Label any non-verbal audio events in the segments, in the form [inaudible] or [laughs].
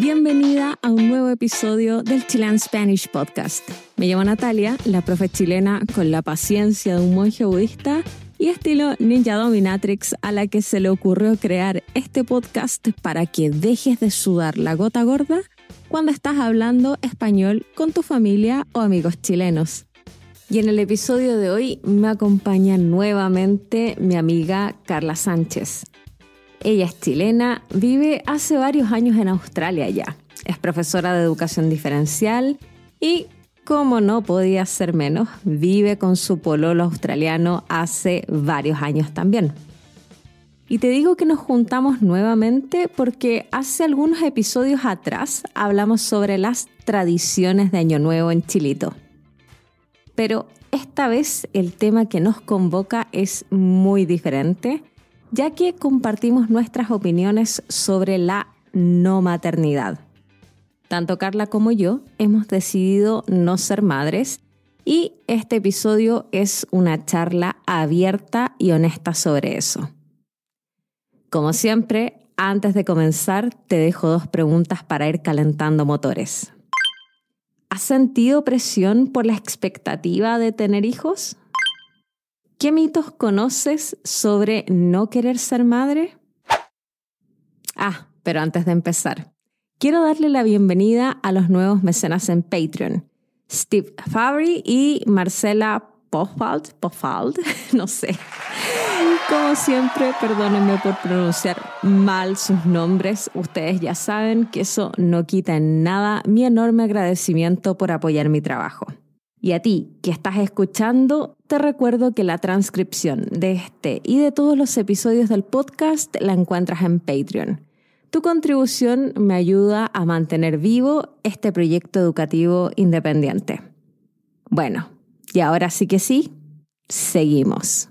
Bienvenida a un nuevo episodio del Chilean Spanish Podcast. Me llamo Natalia, la profe chilena con la paciencia de un monje budista y estilo ninja dominatrix a la que se le ocurrió crear este podcast para que dejes de sudar la gota gorda cuando estás hablando español con tu familia o amigos chilenos. Y en el episodio de hoy me acompaña nuevamente mi amiga Carla Sánchez. Ella es chilena, vive hace varios años en Australia ya. Es profesora de educación diferencial y, como no podía ser menos, vive con su pololo australiano hace varios años también. Y te digo que nos juntamos nuevamente porque hace algunos episodios atrás hablamos sobre las tradiciones de Año Nuevo en Chilito. Pero esta vez el tema que nos convoca es muy diferente ya que compartimos nuestras opiniones sobre la no maternidad. Tanto Carla como yo hemos decidido no ser madres y este episodio es una charla abierta y honesta sobre eso. Como siempre, antes de comenzar, te dejo dos preguntas para ir calentando motores. ¿Has sentido presión por la expectativa de tener hijos? ¿Qué mitos conoces sobre no querer ser madre? Ah, pero antes de empezar, quiero darle la bienvenida a los nuevos mecenas en Patreon, Steve Fabry y Marcela Pofald, Pofald, [laughs] no sé. Como siempre, perdónenme por pronunciar mal sus nombres. Ustedes ya saben que eso no quita en nada mi enorme agradecimiento por apoyar mi trabajo. Y a ti, que estás escuchando, te recuerdo que la transcripción de este y de todos los episodios del podcast la encuentras en Patreon. Tu contribución me ayuda a mantener vivo este proyecto educativo independiente. Bueno, y ahora sí que sí, seguimos.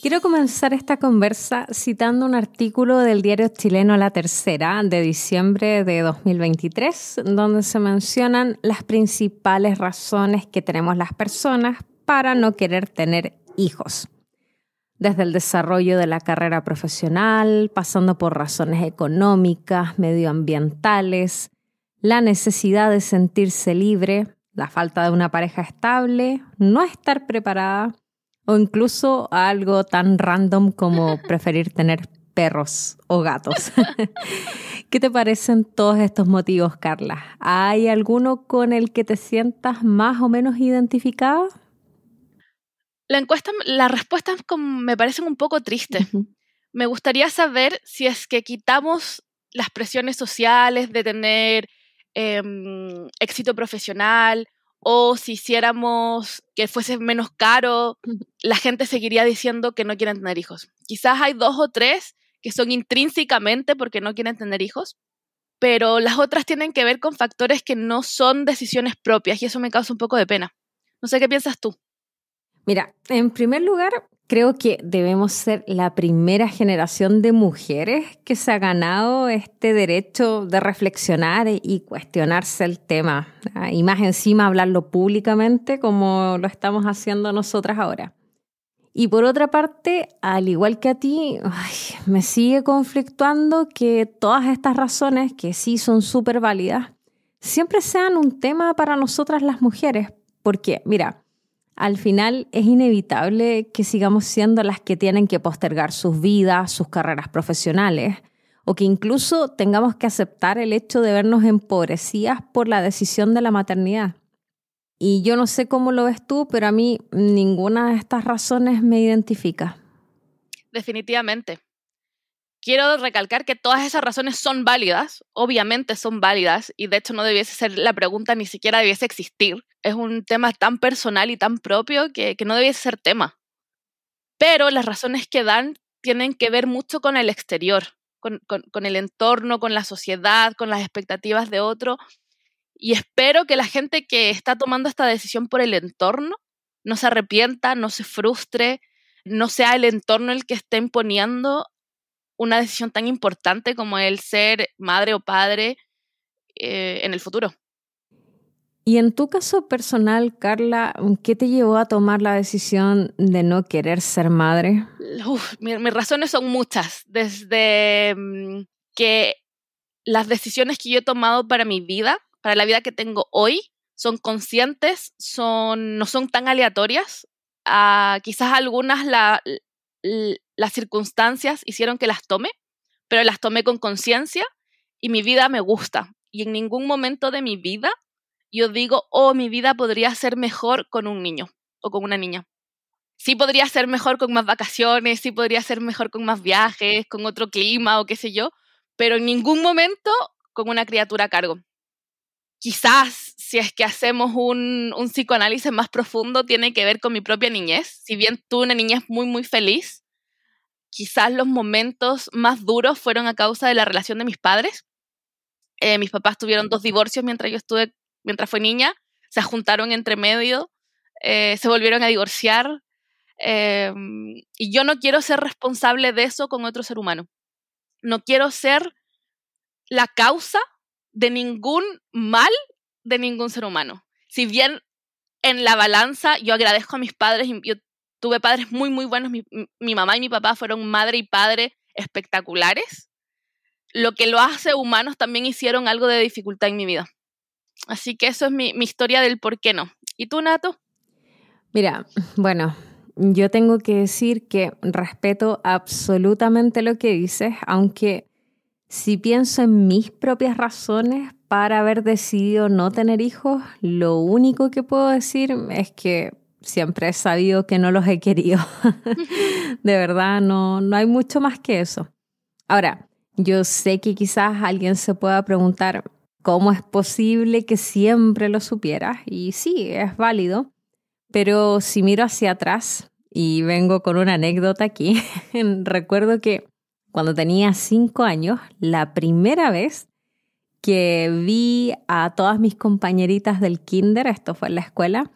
Quiero comenzar esta conversa citando un artículo del diario chileno La Tercera de diciembre de 2023, donde se mencionan las principales razones que tenemos las personas para no querer tener hijos. Desde el desarrollo de la carrera profesional, pasando por razones económicas, medioambientales, la necesidad de sentirse libre, la falta de una pareja estable, no estar preparada, o incluso algo tan random como [laughs] preferir tener perros o gatos. [laughs] ¿Qué te parecen todos estos motivos, Carla? ¿Hay alguno con el que te sientas más o menos identificada? La encuesta, las respuestas me parecen un poco tristes. Me gustaría saber si es que quitamos las presiones sociales de tener em, éxito profesional o si hiciéramos que fuese menos caro, la gente seguiría diciendo que no quieren tener hijos. Quizás hay dos o tres que son intrínsecamente porque no quieren tener hijos, pero las otras tienen que ver con factores que no son decisiones propias y eso me causa un poco de pena. No sé qué piensas tú. Mira, en primer lugar, Creo que debemos ser la primera generación de mujeres que se ha ganado este derecho de reflexionar y cuestionarse el tema, y más encima hablarlo públicamente como lo estamos haciendo nosotras ahora. Y por otra parte, al igual que a ti, me sigue conflictuando que todas estas razones, que sí son súper válidas, siempre sean un tema para nosotras las mujeres. Porque, mira, al final es inevitable que sigamos siendo las que tienen que postergar sus vidas, sus carreras profesionales, o que incluso tengamos que aceptar el hecho de vernos empobrecidas por la decisión de la maternidad. Y yo no sé cómo lo ves tú, pero a mí ninguna de estas razones me identifica. Definitivamente quiero recalcar que todas esas razones son válidas, obviamente son válidas, y de hecho no debiese ser la pregunta, ni siquiera debiese existir. Es un tema tan personal y tan propio que, no debiese ser tema. Pero las razones que dan tienen que ver mucho con el exterior, con, con el entorno, con la sociedad, con las expectativas de otro. Y espero que la gente que está tomando esta decisión por el entorno no se arrepienta, no se frustre, no sea el entorno el que esté imponiendo una decisión tan importante como el ser madre o padre eh, en el futuro. Y en tu caso personal, Carla, ¿qué te llevó a tomar la decisión de no querer ser madre? mis, razones son muchas, desde mm, que las decisiones que yo he tomado para mi vida, para la vida que tengo hoy, son conscientes, son, no son tan aleatorias. Ah, quizás algunas la, las circunstancias hicieron que las tome, pero las tomé con conciencia y mi vida me gusta. Y en ningún momento de mi vida yo digo, oh, mi vida podría ser mejor con un niño o con una niña. Sí podría ser mejor con más vacaciones, sí podría ser mejor con más viajes, con otro clima o qué sé yo, pero en ningún momento con una criatura a cargo. Quizás si es que hacemos un, psicoanálisis más profundo, tiene que ver con mi propia niñez. Si bien tuve una niñez muy, muy feliz, quizás los momentos más duros fueron a causa de la relación de mis padres. Eh, mis papás tuvieron dos divorcios mientras yo estuve, mientras fue niña, se juntaron entre medio, eh, se volvieron a divorciar. Em, y yo no quiero ser responsable de eso con otro ser humano. No quiero ser la causa de ningún mal de ningún ser humano. Si bien en la balanza yo agradezco a mis padres, yo tuve padres muy, muy buenos, mi, mamá y mi papá fueron madre y padre espectaculares, lo que lo hace humanos también hicieron algo de dificultad en mi vida. Así que eso es mi, mi historia del por qué no. ¿Y tú, Nato? Mira, [laughs] bueno, yo tengo que decir que respeto absolutamente lo que dices, aunque si pienso en mis propias razones para haber decidido no tener hijos, lo único que puedo decir es que siempre he sabido que no los he querido. [laughs] de verdad, no, no hay mucho más que eso. Ahora, yo sé que quizás alguien se pueda preguntar, ¿cómo es posible que siempre lo supieras? Y sí, es válido, pero si miro hacia atrás y vengo con una anécdota aquí, [laughs] recuerdo que cuando tenía cinco años, la primera vez que vi a todas mis compañeritas del kinder, esto fue en la escuela,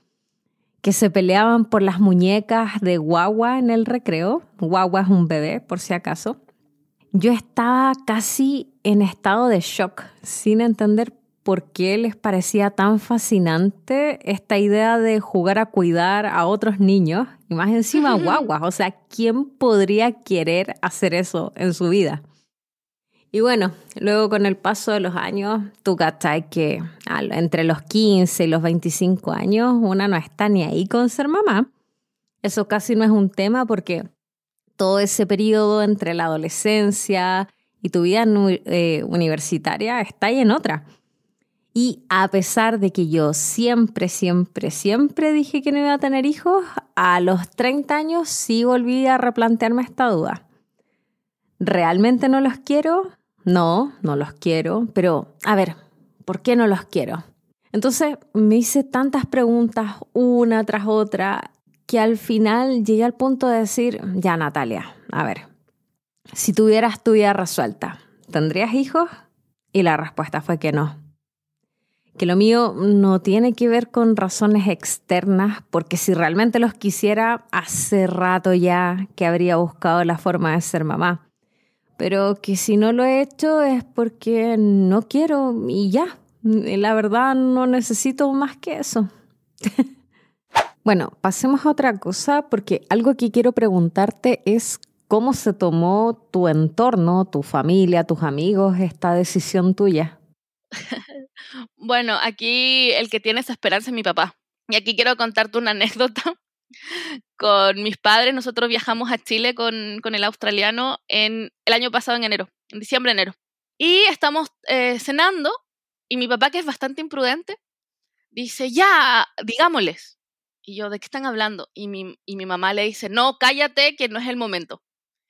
que se peleaban por las muñecas de guagua en el recreo. Guagua es un bebé, por si acaso. Yo estaba casi en estado de shock, sin entender por qué les parecía tan fascinante esta idea de jugar a cuidar a otros niños y más encima guaguas. O sea, ¿quién podría querer hacer eso en su vida? Y bueno, luego con el paso de los años, tú que entre los 15 y los 25 años una no está ni ahí con ser mamá. Eso casi no es un tema porque todo ese periodo entre la adolescencia y tu vida eh, universitaria está ahí en otra. Y a pesar de que yo siempre, siempre, siempre dije que no iba a tener hijos, a los 30 años sí volví a replantearme esta duda. ¿Realmente no los quiero? No, no los quiero, pero a ver, ¿por qué no los quiero? Entonces me hice tantas preguntas una tras otra que al final llegué al punto de decir, ya Natalia, a ver, si tuvieras tu vida resuelta, ¿tendrías hijos? Y la respuesta fue que no que lo mío no tiene que ver con razones externas, porque si realmente los quisiera, hace rato ya que habría buscado la forma de ser mamá. Pero que si no lo he hecho es porque no quiero y ya. La verdad no necesito más que eso. [laughs] bueno, pasemos a otra cosa, porque algo que quiero preguntarte es cómo se tomó tu entorno, tu familia, tus amigos, esta decisión tuya. [laughs] Bueno, aquí el que tiene esa esperanza es mi papá. Y aquí quiero contarte una [laughs] anécdota. Con mis padres, nosotros viajamos a Chile con, el australiano en el año pasado, en enero, en diciembre, enero. Y estamos eh, cenando y mi papá, que es bastante imprudente, dice, ya, digámosles. Y yo, ¿de qué están hablando? Y mi, mamá le dice, no, cállate, que no es el momento.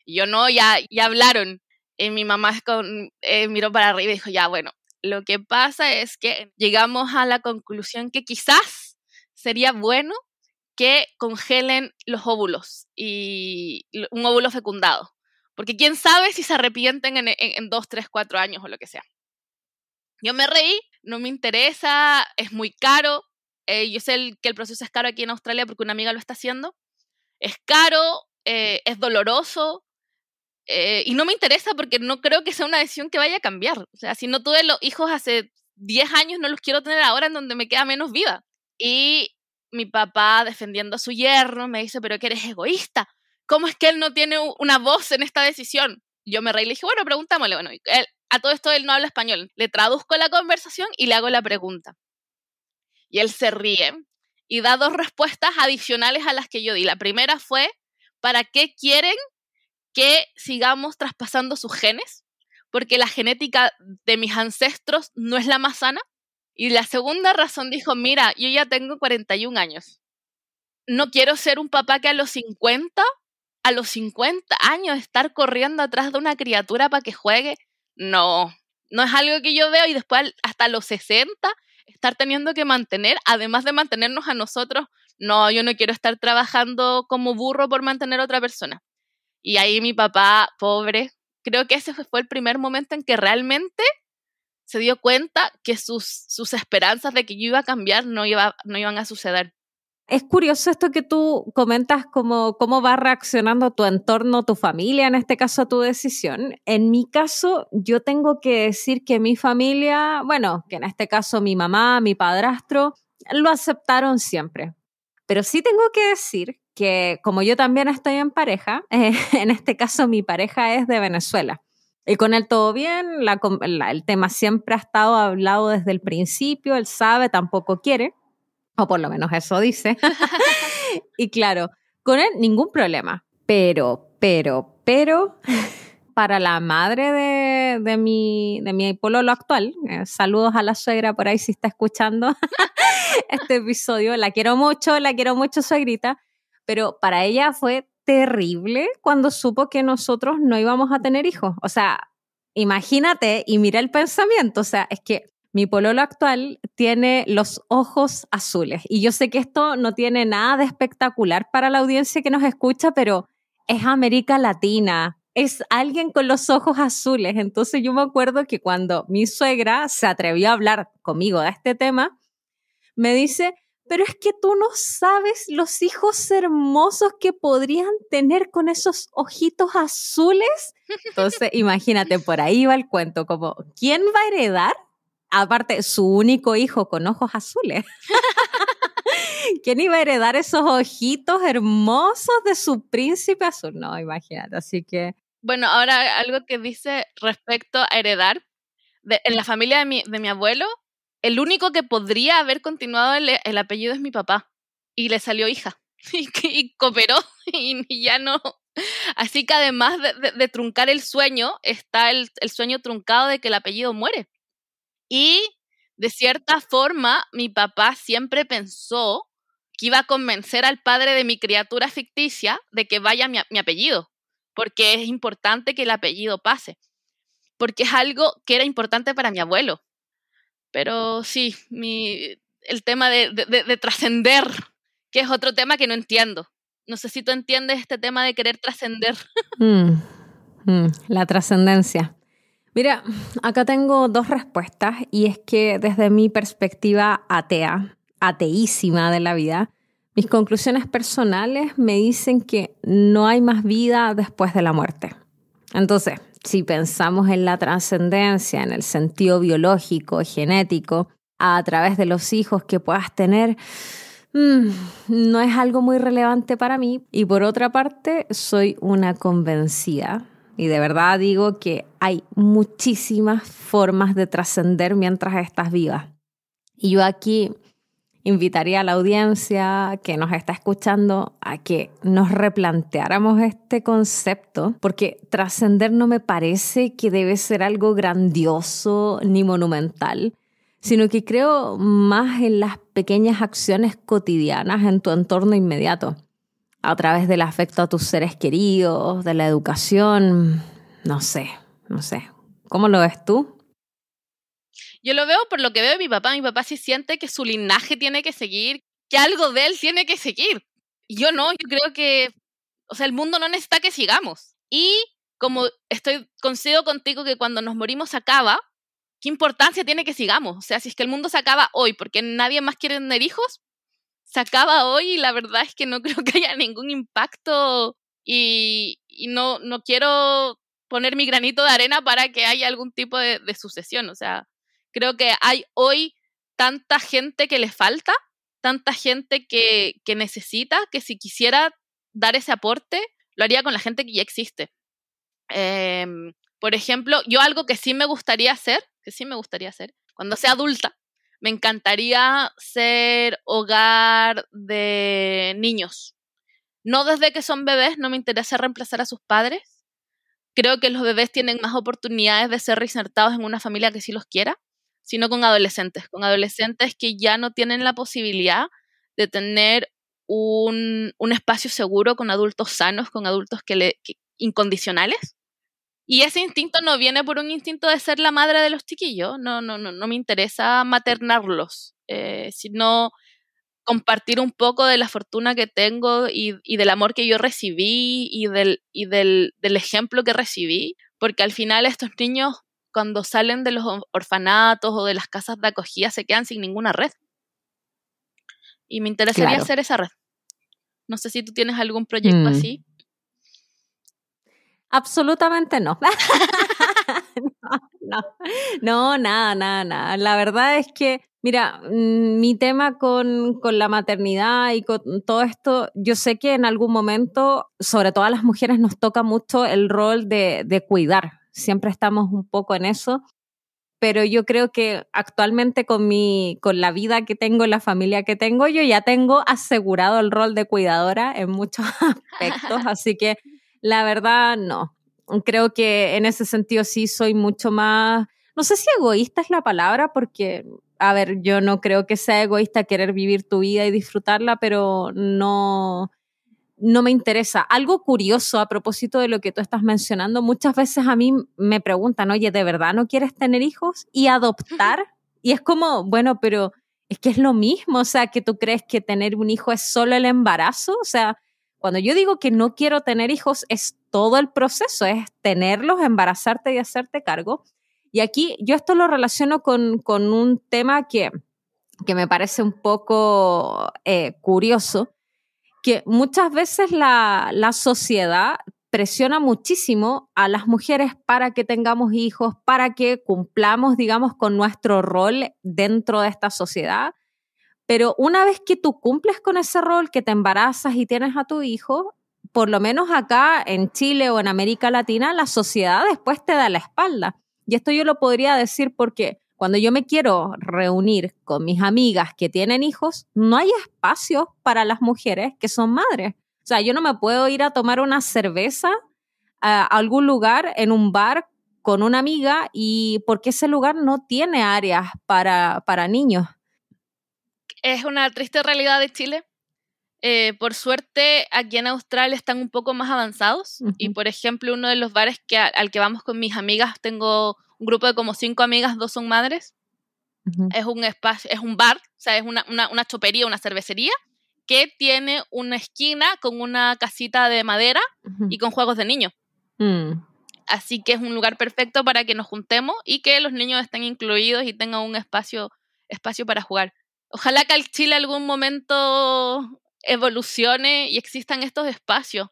Y yo, no, ya, ya hablaron. Y mi mamá con, eh, miró para arriba y dijo, ya, bueno, lo que pasa es que llegamos a la conclusión que quizás sería bueno que congelen los óvulos y un óvulo fecundado, porque quién sabe si se arrepienten e, en, dos, tres, cuatro años o lo que sea. Yo me reí, no me interesa, es muy caro. Eh, yo sé que el proceso es caro aquí en Australia porque una amiga lo está haciendo. Es caro, eh, es doloroso, eh, y no me interesa porque no creo que sea una decisión que vaya a cambiar. O sea, si no tuve los hijos hace 10 años, no los quiero tener ahora en donde me queda menos vida. Y mi papá, defendiendo a su yerno, me dice, pero que eres egoísta. ¿Cómo es que él no tiene una voz en esta decisión? Yo me reí y le dije, bueno, preguntámosle. Bueno, él, a todo esto él no habla español. Le traduzco la conversación y le hago la pregunta. Y él se ríe y da dos respuestas adicionales a las que yo di. La primera fue, ¿para qué quieren que sigamos traspasando sus genes, porque la genética de mis ancestros no es la más sana. Y la segunda razón dijo, mira, yo ya tengo 41 años. No quiero ser un papá que a los 50, a los 50 años, estar corriendo atrás de una criatura para que juegue. No, no es algo que yo veo y después hasta los 60 estar teniendo que mantener, además de mantenernos a nosotros, no, yo no quiero estar trabajando como burro por mantener a otra persona. Y ahí mi papá, pobre, creo que ese fue el primer momento en que realmente se dio cuenta que sus, sus esperanzas de que yo iba a cambiar no, iba, no iban a suceder. Es curioso esto que tú comentas, como cómo va reaccionando tu entorno, tu familia, en este caso a tu decisión. En mi caso, yo tengo que decir que mi familia, bueno, que en este caso mi mamá, mi padrastro, lo aceptaron siempre. Pero sí tengo que decir que como yo también estoy en pareja, [laughs] eh, en este caso mi pareja es de Venezuela. Y con él todo bien, el tema siempre ha estado hablado desde el principio, él sabe, tampoco quiere, o por lo menos eso dice. [laughs] [laughs] y claro, con él ningún problema, pero, pero, pero, para la madre de, mi, de mi pololo actual, eh, saludos a la suegra por ahí si está escuchando este episodio, la quiero mucho, la quiero mucho suegrita, pero para ella fue terrible cuando supo que nosotros no íbamos a tener hijos. O sea, imagínate y mira el pensamiento, o sea, es que mi pololo actual tiene los ojos azules y yo sé que esto no tiene nada de espectacular para la audiencia que nos escucha, pero es América Latina, es alguien con los ojos azules. Entonces yo me acuerdo que cuando mi suegra se atrevió a hablar conmigo de este tema, me dice, pero es que tú no sabes los hijos hermosos que podrían tener con esos ojitos azules. Entonces, [laughs] imagínate, por ahí va el cuento, como, ¿quién va a heredar? Aparte, su único hijo con ojos azules. [laughs] ¿Quién iba a heredar esos ojitos hermosos de su príncipe azul? No, imagínate, así que... Bueno, ahora algo que dice respecto a heredar. en la familia de mi abuelo, el único que podría haber continuado el, apellido es mi papá. Y le salió hija. [laughs] Y, cooperó [laughs] y, ya no. Así que además de, truncar el sueño, está el, sueño truncado de que el apellido muere. Y de cierta forma, mi papá siempre pensó que iba a convencer al padre de mi criatura ficticia de que vaya mi apellido, porque es importante que el apellido pase, porque es algo que era importante para mi abuelo pero sí, el tema de, trascender, que es otro tema que no entiendo. No sé si tú entiendes este tema de querer trascender. [laughs] Mm, mm, la trascendencia. Mira, acá tengo dos respuestas y es que desde mi perspectiva atea, ateísima de la vida, mis conclusiones personales me dicen que no hay más vida después de la muerte. Entonces, si pensamos en la trascendencia, en el sentido biológico, genético, a través de los hijos que puedas tener, mm, no es algo muy relevante para mí. Y por otra parte, soy una convencida. Y de verdad digo que hay muchísimas formas de trascender mientras estás viva. Y yo aquí invitaría a la audiencia que nos está escuchando a que nos replanteáramos este concepto, porque trascender no me parece que debe ser algo grandioso ni monumental, sino que creo más en las pequeñas acciones cotidianas en tu entorno inmediato, a través del afecto a tus seres queridos, de la educación, no sé, no sé. ¿Cómo lo ves tú? Yo lo veo por lo que veo mi papá. Mi papá sí siente que su linaje tiene que seguir, que algo de él tiene que seguir. Y yo no, yo creo que, o sea, el mundo no necesita que sigamos. Y como estoy, consigo contigo que cuando nos morimos acaba, ¿qué importancia tiene que sigamos? O sea, si es que el mundo se acaba hoy porque nadie más quiere tener hijos, se acaba hoy y la verdad es que no [laughs] creo que haya ningún impacto y, no, no quiero poner mi granito de arena para que haya algún tipo de, de sucesión. O sea, Creo que hay hoy tanta gente que le falta, tanta gente que, necesita, que si quisiera dar ese aporte, lo haría con la gente que ya existe. Em, por ejemplo, yo algo que sí me gustaría hacer, que sí me gustaría hacer, cuando sea adulta, me encantaría ser hogar de niños. No desde que son bebés, no me interesa reemplazar a sus padres. Creo que los bebés tienen más oportunidades de ser reinsertados en una familia que sí los quiera sino con adolescentes, con adolescentes que ya no tienen la posibilidad de tener un, espacio seguro con adultos sanos, con adultos que le, incondicionales. Y ese instinto no viene por un instinto de ser la madre de los chiquillos, no, no, no, no me interesa maternarlos, eh, sino compartir un poco de la fortuna que tengo y, del amor que yo recibí y, y del, del ejemplo que recibí, porque al final estos niños cuando salen de los orfanatos o de las casas de acogida se quedan sin ninguna red. Y me interesaría hacer esa red. No sé si tú tienes algún proyecto mm. así. Absolutamente [laughs] no. no. nada, nada, nada. La verdad es que, mira, mm, mi tema con, la maternidad y con todo esto, yo sé que en algún momento, sobre todo a las mujeres, nos toca mucho el rol de, de cuidar, siempre estamos un poco en eso, pero yo creo que actualmente con, mi, con la vida que tengo, la familia que tengo, yo ya tengo asegurado el rol de cuidadora en muchos [laughs] aspectos, [laughs] así que la verdad no. Creo que en ese sentido sí soy mucho más, no sé si egoísta es la palabra, porque, a ver, yo no creo que sea egoísta querer vivir tu vida y disfrutarla, pero no no me interesa. Algo curioso a propósito de lo que tú estás mencionando, muchas veces a mí me preguntan, oye, ¿de verdad no quieres tener hijos y adoptar? Y es como, bueno, pero es que es lo mismo, o sea, que tú crees que tener un hijo es solo el embarazo, o sea, cuando yo digo que no quiero tener hijos, es todo el proceso, es tenerlos, embarazarte y hacerte cargo. Y aquí yo esto lo relaciono con, un tema que, que me parece un poco eh, curioso, que muchas veces la, la sociedad presiona muchísimo a las mujeres para que tengamos hijos, para que cumplamos, digamos, con nuestro rol dentro de esta sociedad. Pero una vez que tú cumples con ese rol, que te embarazas y tienes a tu hijo, por lo menos acá en Chile o en América Latina, la sociedad después te da la espalda. Y esto yo lo podría decir porque cuando yo me quiero reunir con mis amigas que tienen hijos, no hay espacio para las mujeres que son madres. O sea, yo no me puedo ir a tomar una cerveza a algún lugar en un bar con una amiga y porque ese lugar no tiene áreas para, para niños. Es una triste realidad de Chile. Eh, por suerte, aquí en Australia están un poco más avanzados y, por ejemplo, uno de los bares que, al que vamos con mis amigas, tengo un grupo de como cinco amigas, dos son madres. Es un espacio, es un bar, o sea, es una, chopería, una cervecería, que tiene una esquina con una casita de madera y con juegos de niños. Mm. Así que es un lugar perfecto para que nos juntemos y que los niños estén incluidos y tengan un espacio, espacio para jugar. Ojalá que al Chile algún momento evolucione y existan estos espacios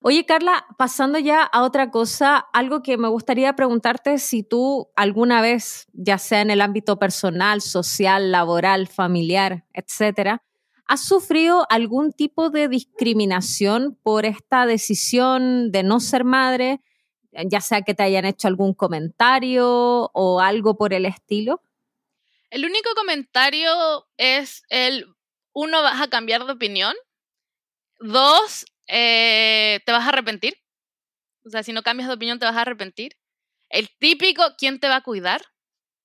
Oye, Carla, pasando ya a otra cosa, algo que me gustaría preguntarte si tú alguna vez, ya sea en el ámbito personal, social, laboral, familiar, etcétera, ¿has sufrido algún tipo de discriminación por esta decisión de no ser madre, ya sea que te hayan hecho algún comentario o algo por el estilo? El único comentario es el uno vas a cambiar de opinión. Dos, eh, te vas a arrepentir. O sea, si no cambias de opinión, te vas a arrepentir. El típico, ¿quién te va a cuidar?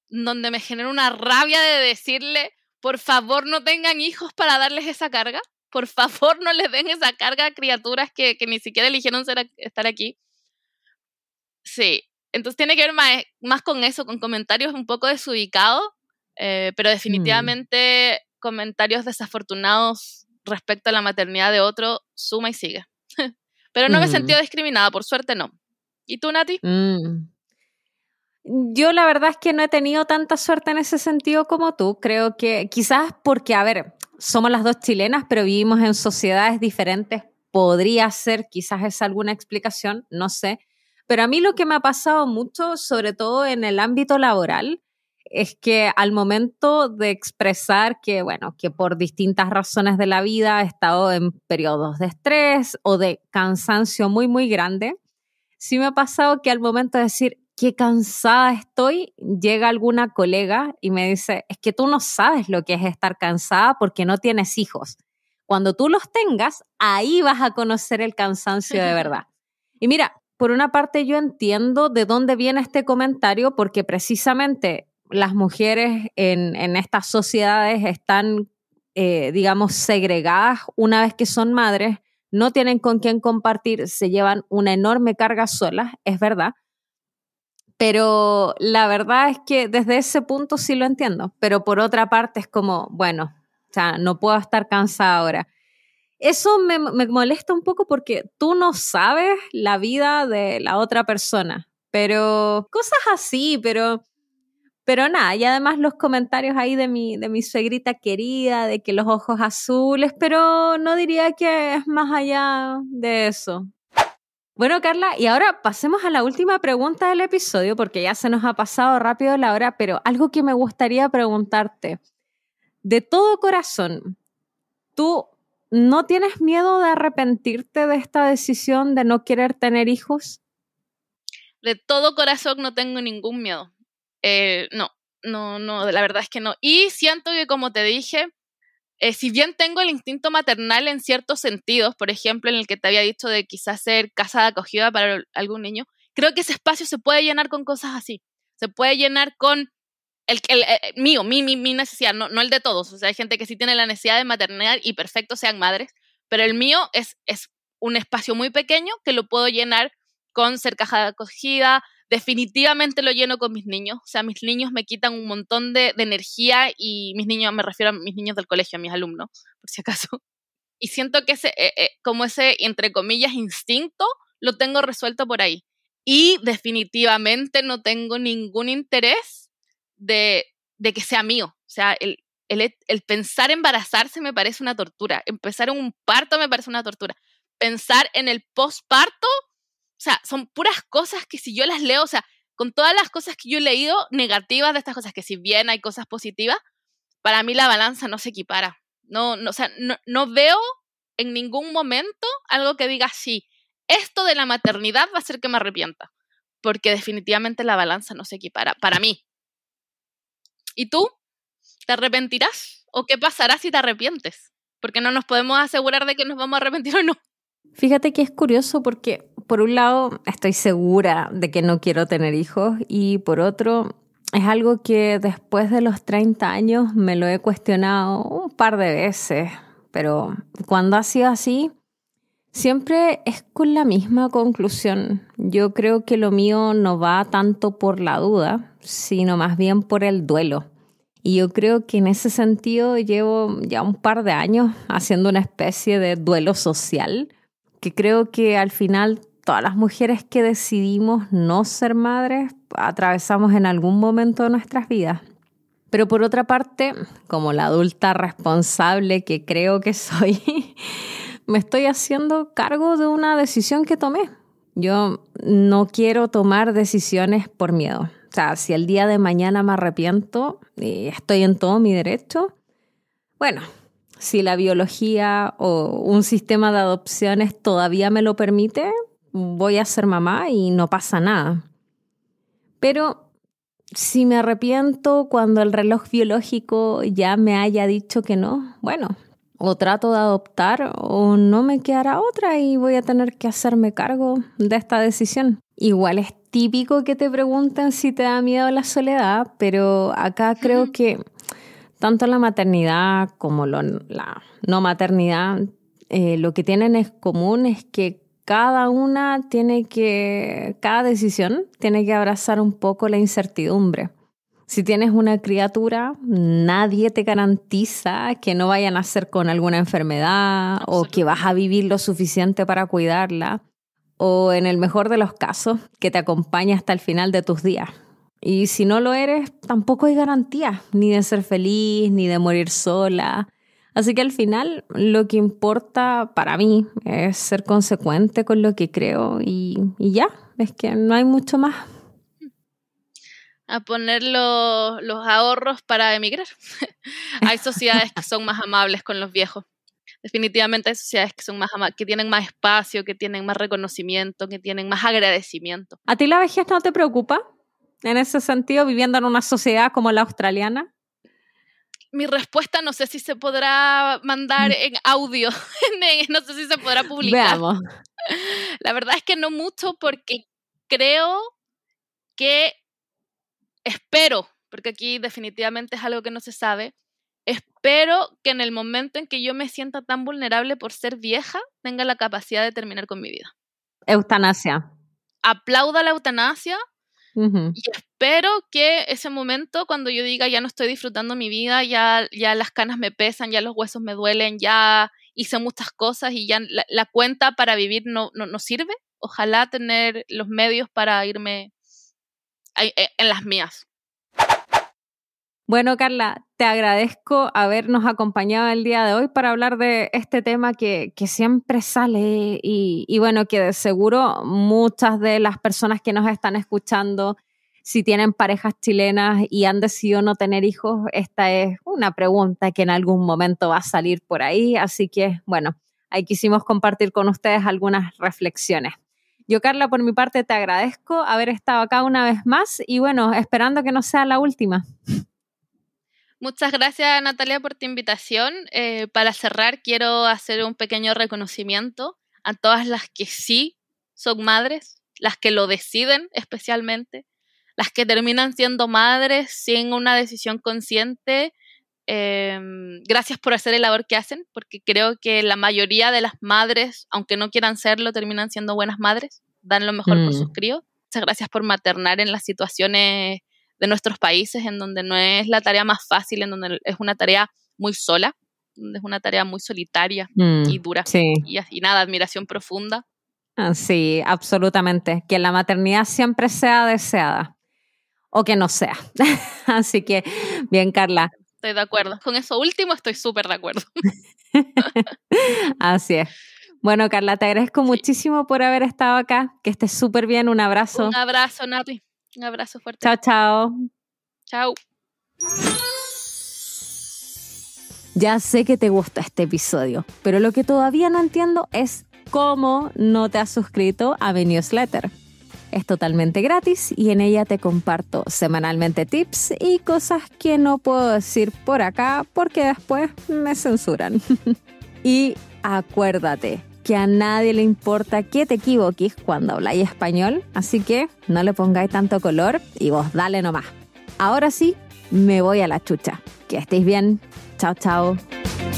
Donde me genera una rabia de decirle, por favor, no tengan hijos para darles esa carga. Por favor, no les den esa carga a criaturas que, ni siquiera eligieron ser, estar aquí. Sí, entonces tiene que ver más, con eso, con comentarios un poco desubicados, eh, pero mm. definitivamente comentarios desafortunados respecto a la maternidad de otro, suma y sigue. [laughs] Pero no me he sentido discriminada, por suerte no. ¿Y tú, Nati? Mm. Yo la verdad es que no he tenido tanta suerte en ese sentido como tú. Creo que quizás porque, a ver, somos las dos chilenas, pero vivimos en sociedades diferentes. Podría ser, quizás es alguna explicación, no sé. Pero a mí lo que me ha pasado mucho, sobre todo en el ámbito laboral, es que al momento de expresar que, bueno, que por distintas razones de la vida he estado en periodos de estrés o de cansancio muy, muy grande, sí me ha pasado que al momento de decir, qué cansada estoy, llega alguna colega y me dice, es que tú no sabes lo que es estar cansada porque no tienes hijos. Cuando tú los tengas, ahí vas a conocer el cansancio de [laughs] verdad. Y mira, por una parte yo entiendo de dónde viene este comentario porque precisamente las mujeres en, estas sociedades están, eh, digamos, segregadas una vez que son madres, no tienen con quién compartir, se llevan una enorme carga solas, es verdad. Pero la verdad es que desde ese punto sí lo entiendo, pero por otra parte es como, bueno, o sea, no puedo estar cansada ahora. Eso me, me molesta un poco porque tú no sabes la vida de la otra persona, pero cosas así, pero pero nada, y además los comentarios ahí de mi, de mi suegrita querida, de que los ojos azules, pero no diría que es más allá de eso. Bueno, Carla, y ahora pasemos a la última pregunta del episodio, porque ya se nos ha pasado rápido la hora, pero algo que me gustaría preguntarte. De todo corazón, ¿tú no tienes miedo de arrepentirte de esta decisión de no querer tener hijos? De todo corazón no tengo ningún miedo. Eh, no, no, no, la verdad es que no. Y siento que, como te dije, eh, si bien tengo el instinto maternal en ciertos sentidos, por ejemplo, en el que te había dicho de quizás ser casada, de acogida para algún niño, creo que ese espacio se puede llenar con cosas así. Se puede llenar con el, el, eh, mío, mi, mi, necesidad, no, no, el de todos. O sea, hay gente que sí tiene la necesidad de maternidad y perfecto sean madres, pero el mío es, es un espacio muy pequeño que lo puedo llenar con ser caja de acogida. Definitivamente lo lleno con mis niños. O sea, mis niños me quitan un montón de, energía y mis niños, me refiero a mis niños del colegio, a mis alumnos, por si acaso. [laughs] Y siento que ese, eh, eh, como ese, entre comillas, instinto, lo tengo resuelto por ahí. Y definitivamente no tengo ningún interés de, que sea mío. O sea, el, pensar embarazarse me parece una tortura. Empezar un parto me parece una tortura. Pensar en el posparto o sea, son puras cosas que si yo las leo, o sea, con todas las cosas que yo he leído negativas de estas cosas, que si bien hay cosas positivas, para mí la balanza no se equipara. No, no, o sea, no, veo en ningún momento algo que diga sí, esto de la maternidad va a hacer que me arrepienta, porque definitivamente la balanza no se equipara para mí. ¿Y tú? ¿Te arrepentirás? ¿O qué pasará si te arrepientes? Porque no nos podemos asegurar de que nos vamos a arrepentir o no. Fíjate que es curioso porque, por un lado, estoy segura de que no quiero tener hijos y por otro, es algo que después de los 30 años me lo he cuestionado un par de veces, pero cuando ha sido así, siempre es con la misma conclusión. Yo creo que lo mío no va tanto por la duda, sino más bien por el duelo. Y yo creo que en ese sentido llevo ya un par de años haciendo una especie de duelo social que creo que al final todas las mujeres que decidimos no ser madres atravesamos en algún momento de nuestras vidas. Pero por otra parte, como la adulta responsable que creo que soy, [laughs] me estoy haciendo cargo de una decisión que tomé. Yo no quiero tomar decisiones por miedo. O sea, si el día de mañana me arrepiento y estoy en todo mi derecho, bueno, si la biología o un sistema de adopciones todavía me lo permite, voy a ser mamá y no pasa nada. Pero si me arrepiento cuando el reloj biológico ya me haya dicho que no, bueno, o trato de adoptar o no me quedará otra y voy a tener que hacerme cargo de esta decisión. Igual es típico que te pregunten si te da miedo la soledad, pero acá creo que tanto la maternidad como la no maternidad, eh, lo que tienen en común es que cada una tiene que, cada decisión tiene que abrazar un poco la incertidumbre. Si tienes una criatura, nadie te garantiza que no vaya a nacer con alguna enfermedad o que vas a vivir lo suficiente para cuidarla o en el mejor de los casos, que te acompañe hasta el final de tus días. Y si no lo eres, tampoco hay garantía ni de ser feliz, ni de morir sola. Así que al final lo que importa para mí es ser consecuente con lo que creo y, ya, es que no hay mucho más. A poner los ahorros para emigrar. [laughs] hay sociedades que son más amables con los viejos. Definitivamente hay sociedades que son más que tienen más espacio, que tienen más reconocimiento, que tienen más agradecimiento. ¿A ti la vejez no te preocupa? en ese sentido, viviendo en una sociedad como la australiana? Mi respuesta no sé si se podrá mandar mm. en audio, [laughs] no sé si se podrá publicar. Veamos. [laughs] La verdad es que no mucho porque creo que espero, porque aquí definitivamente es algo que no se sabe, espero que en el momento en que yo me sienta tan vulnerable por ser vieja, tenga la capacidad de terminar con mi vida. Eutanasia. Aplauda la eutanasia, y espero que ese momento, cuando yo diga ya no estoy disfrutando mi vida, ya, ya las canas me pesan, ya los huesos me duelen, ya hice muchas cosas y ya la, cuenta para vivir no, no, no, sirve, ojalá tener los medios para irme eh, en las mías. Bueno, Carla, te agradezco habernos acompañado el día de hoy para hablar de este tema que, siempre sale y, y, bueno, que de seguro muchas de las personas que nos están escuchando, si tienen parejas chilenas y han decidido no tener hijos, esta es una pregunta que en algún momento va a salir por ahí. Así que, bueno, ahí quisimos compartir con ustedes algunas reflexiones. Yo, Carla, por mi parte, te agradezco haber estado acá una vez más y bueno, esperando que no sea la última. Muchas gracias Natalia por tu invitación. Eh, para cerrar, quiero hacer un pequeño reconocimiento a todas las que sí son madres, las que lo deciden especialmente, las que terminan siendo madres sin una decisión consciente. Eh, gracias por hacer el labor que hacen, porque creo que la mayoría de las madres, aunque no quieran serlo, terminan siendo buenas madres, dan lo mejor por sus mm. críos. Muchas gracias por maternar en las situaciones de nuestros países, en donde no es la tarea más fácil, en donde es una tarea muy sola, donde es una tarea muy solitaria mm, y dura. Y, nada, admiración profunda. Ah, sí, absolutamente. Que la maternidad siempre sea deseada o que no sea. [laughs] Así que, bien, Carla. Estoy de acuerdo. Con eso último estoy súper de acuerdo. [laughs] Así es. Bueno, Carla, te agradezco muchísimo por haber estado acá. Que estés súper bien. Un abrazo. Un abrazo, Nati. Un abrazo fuerte. Chao, chao. Chao. Ya sé que te gusta este episodio, pero lo que todavía no entiendo es cómo no te has suscrito a mi newsletter. Es totalmente gratis y en ella te comparto semanalmente tips y cosas que no puedo decir por acá porque después me censuran. [laughs] y acuérdate, que a nadie le importa que te equivoques cuando habláis español, así que no le pongáis tanto color y vos dale nomás. Ahora sí, me voy a la chucha. Que estéis bien. Chao, chao.